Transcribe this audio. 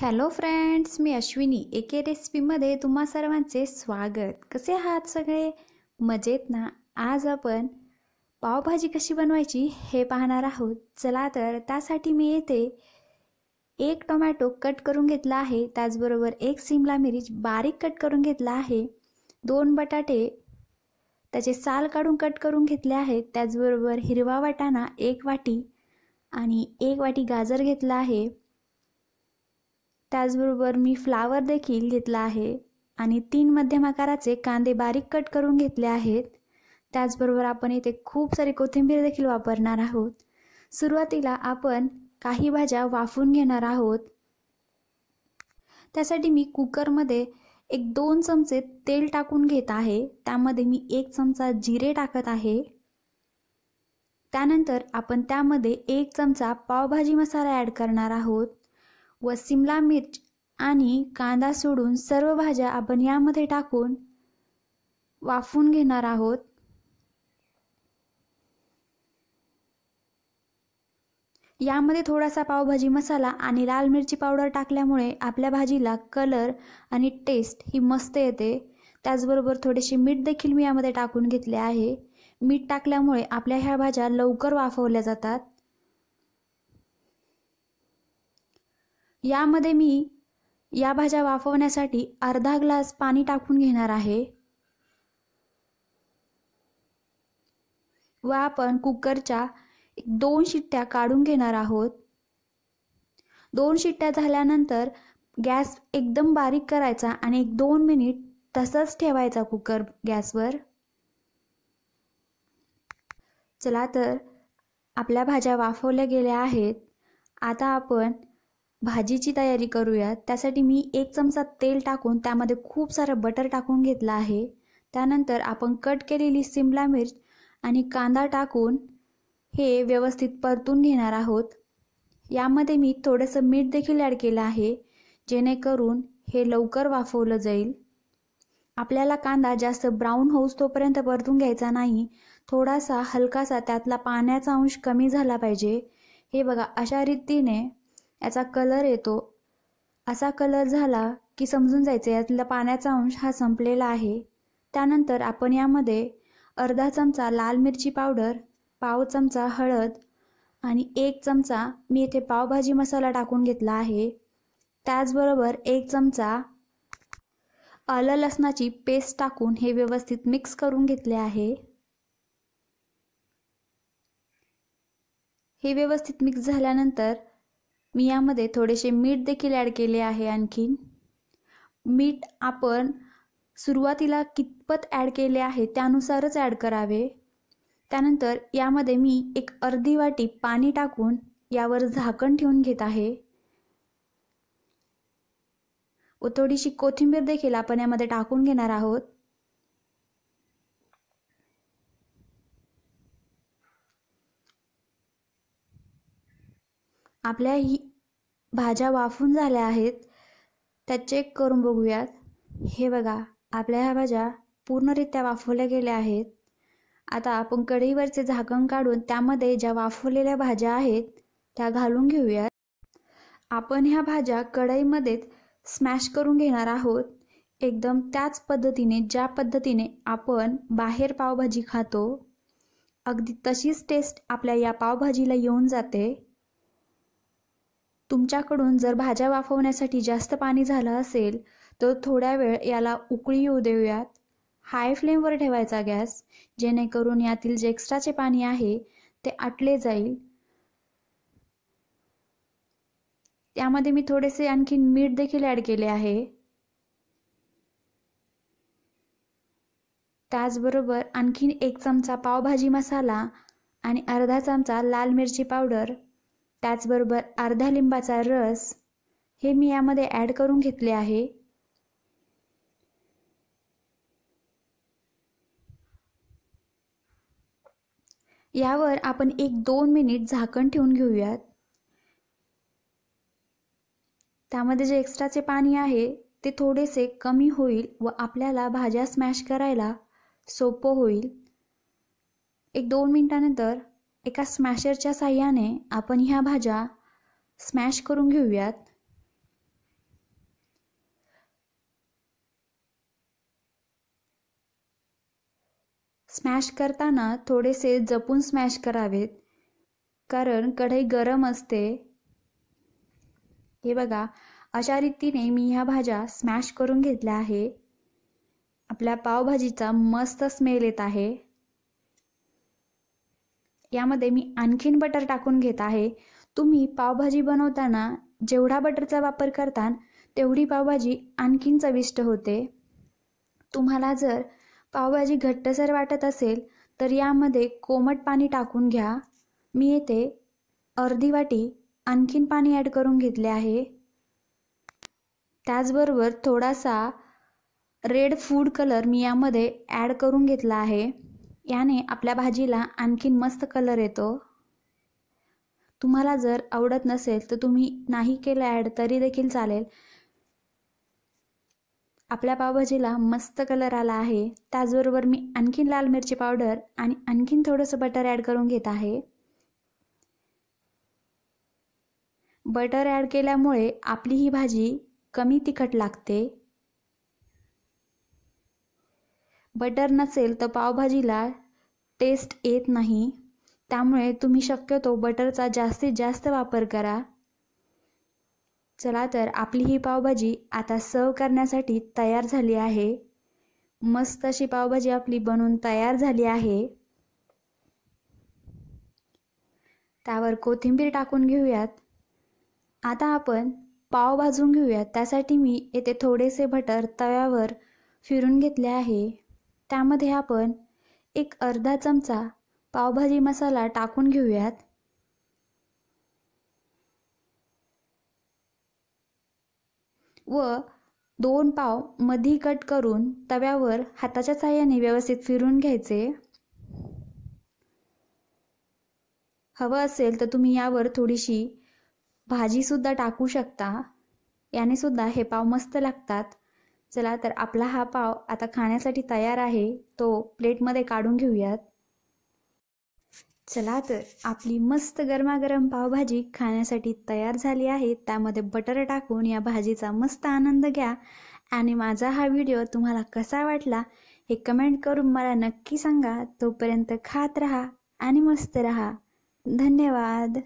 hello friends मी अश्विनी एके रेसिपीमध्ये तुम्हा सर्वांचे स्वागत कसे आहात सगळे मजेत ना आज आपण पावभाजी कशी बनवायची हे पाहणार आहोत चला तर त्यासाठी मी येथे एक टोमॅटो कट करून घेतला आहे त्याचबरोबर एक सिमला मिरीच बारीक कट करून घेतला आहे दोन बटाटे त्याचे साल काढून कट करून घेतले आहेत त्याचबरोबर हिरवा वाटाणा एक वाटी आणि एक वाटी गाजर घेतला आहे त्याचबरोबर मी फ्लावर देखील घेतला आहे आणि तीन मध्यम आकाराचे कांदे बारीक कट करून घेतले आहेत त्याचबरोबर आपण इथे खूप सारी कोथिंबीर देखील वापरणार आहोत सुरुवातीला आपण काही भाज्या वाफून घेणार आहोत त्यासाठी मी कुकरमध्ये एक दोन चमचे तेल टाकून घेत आहे त्यामध्ये मी एक चमचा जिरे टाकत आहे त्यानंतर आपण त्यामध्ये एक चमचा पावभाजी मसाला ॲड करणार आहोत व सिमला मिर्च आणि कांदा सोडून सर्व भाज्या आपण यामध्ये टाकून वाफून घेणार आहोत यामध्ये थोडासा पावभाजी मसाला आणि लाल मिरची पावडर टाकल्यामुळे आपल्या भाजीला कलर आणि टेस्ट ही मस्त येते त्याचबरोबर थोडेसे मीठ देखील मी यामध्ये टाकून घेतले आहे मीठ टाकल्यामुळे आपल्या ह्या भाज्या लवकर वाफवल्या जातात यामध्ये मी या भाज्या वाफवण्यासाठी अर्धा ग्लास पाणी टाकून घेणार आहे व आपण कुकरच्या दोन शिट्ट्या काढून घेणार आहोत दोन शिट्ट्या झाल्यानंतर गॅस एकदम बारीक करायचा आणि एक दोन मिनिट तसंच ठेवायचा कुकर गॅसवर चला तर आपल्या भाज्या वाफवल्या गेल्या आहेत आता आपण भाजीची तयारी करूयात त्यासाठी मी एक चमचा तेल टाकून त्यामध्ये खूप सारं बटर टाकून घेतलं आहे त्यानंतर आपण कट केलेली सिमला मिर्च आणि कांदा टाकून हे व्यवस्थित परतून घेणार आहोत यामध्ये मी थोडंसं मीठ देखील ॲड केलं आहे जेणेकरून हे लवकर वाफवलं जाईल आपल्याला कांदा जास्त ब्राऊन होऊस तोपर्यंत परतून घ्यायचा नाही थोडासा हलकासा त्यातला पाण्याचा अंश कमी झाला पाहिजे हे बघा अशा रीतीने याचा कलर येतो असा कलर झाला की समजून जायचं यातला पाण्याचा अंश हा संपलेला आहे त्यानंतर आपण यामध्ये अर्धा चमचा लाल मिरची पावडर पाव चमचा हळद आणि एक चमचा मी इथे पावभाजी मसाला टाकून घेतला आहे त्याचबरोबर एक चमचा आलं लसणाची पेस्ट टाकून हे व्यवस्थित मिक्स करून घेतले आहे हे व्यवस्थित मिक्स झाल्यानंतर मी यामध्ये थोडेसे मीठ देखील ॲड केले आहे आणखीन मीठ आपण सुरुवातीला कितपत ॲड केले आहे त्यानुसारच ॲड करावे त्यानंतर यामध्ये मी एक अर्धी वाटी पाणी टाकून यावर झाकण ठेवून घेत आहे व थोडीशी कोथिंबीर देखील आपण यामध्ये टाकून घेणार आहोत आपल्या ही भाज्या वाफून झाल्या आहेत त्या चेक करून बघूयात हे बघा आपल्या ह्या भाज्या पूर्णरित्या वाफवल्या गेल्या आहेत आता आपण कढईवरचे झाकण काढून त्यामध्ये ज्या वाफवलेल्या भाज्या आहेत त्या घालून घेऊयात आपण ह्या भाज्या कढईमध्ये स्मॅश करून घेणार आहोत एकदम त्याच पद्धतीने ज्या पद्धतीने आपण बाहेर पावभाजी खातो अगदी तशीच टेस्ट आपल्या या पावभाजीला येऊन जाते तुमच्याकडून जर भाज्या वाफवण्यासाठी जास्त पाणी झालं असेल तर थोड्या वेळ याला उकळी येऊ देऊयात हाय फ्लेमवर ठेवायचा गॅस जेणेकरून यातील जे एक्स्ट्राचे पाणी आहे ते आटले जाईल त्यामध्ये मी थोडेसे आणखी मीठ देखील ॲड केले आहे त्याचबरोबर आणखीन एक चमचा पावभाजी मसाला आणि अर्धा चमचा लाल मिरची पावडर त्याचबरोबर अर्धा लिंबाचा रस हे मी यामध्ये ॲड करून घेतले आहे यावर आपण एक दोन मिनिट झाकण ठेवून घेऊयात त्यामध्ये जे एक्स्ट्राचे पाणी आहे ते थोडेसे कमी होईल व आपल्याला भाज्या स्मॅश करायला सोपं होईल एक दोन मिनटानंतर एका स्मॅशरच्या साह्याने आपण ह्या भाज्या स्मॅश करून घेऊयात स्मॅश करताना थोडेसे जपून स्मॅश करावेत कारण कढई गरम असते हे बघा अशा रीतीने मी ह्या भाज्या स्मॅश करून घेतल्या आहे आपल्या पावभाजीचा मस्त स्मेल येत आहे यामध्ये मी आणखीन बटर टाकून घेत आहे तुम्ही पावभाजी बनवताना जेवढा बटरचा वापर करता तेवढी पावभाजी आणखीन चविष्ट होते तुम्हाला जर पावभाजी घट्टसर वाटत असेल तर यामध्ये कोमट पाणी टाकून घ्या मी येथे अर्धी वाटी आणखीन पाणी ॲड करून घेतले आहे त्याचबरोबर थोडासा रेड फूड कलर मी यामध्ये ॲड करून घेतला आहे याने आपल्या भाजीला आणखीन मस्त कलर येतो तुम्हाला जर आवडत नसेल तर तुम्ही नाही केलं ॲड तरी देखील चालेल आपल्या पावभाजीला मस्त कलर आला आहे त्याचबरोबर मी आणखीन लाल मिरची पावडर आणि आणखीन थोडंसं बटर ॲड करून घेत आहे बटर ॲड केल्यामुळे आपली ही भाजी कमी तिखट लागते बटर नसेल तर पावभाजीला टेस्ट येत नाही त्यामुळे तुम्ही शक्यतो बटरचा जास्तीत जास्त वापर करा चला तर आपली ही पावभाजी आता सर्व करण्यासाठी तयार झाली आहे मस्त अशी पावभाजी आपली बनवून तयार झाली आहे त्यावर कोथिंबीर टाकून घेऊयात आता आपण पाव भाजून घेऊयात त्यासाठी मी येथे थोडेसे बटर तव्यावर फिरून घेतले आहे त्यामध्ये आपण एक अर्धा चमचा पावभाजी मसाला टाकून घेऊयात व दोन पाव मधी कट करून तव्यावर हाताच्या साह्याने व्यवस्थित फिरून घ्यायचे हवं असेल तर तुम्ही यावर थोडीशी भाजीसुद्धा टाकू शकता याने सुद्धा हे पाव मस्त लागतात चला तर आपला हा पाव आता खाण्यासाठी तयार आहे तो प्लेटमध्ये काढून घेऊयात चला तर आपली मस्त गरमागरम पावभाजी खाण्यासाठी तयार झाली आहे त्यामध्ये बटर टाकून या भाजीचा मस्त आनंद घ्या आणि माझा हा व्हिडिओ तुम्हाला कसा वाटला हे कमेंट करून मला नक्की सांगा तोपर्यंत खात राहा आणि मस्त राहा धन्यवाद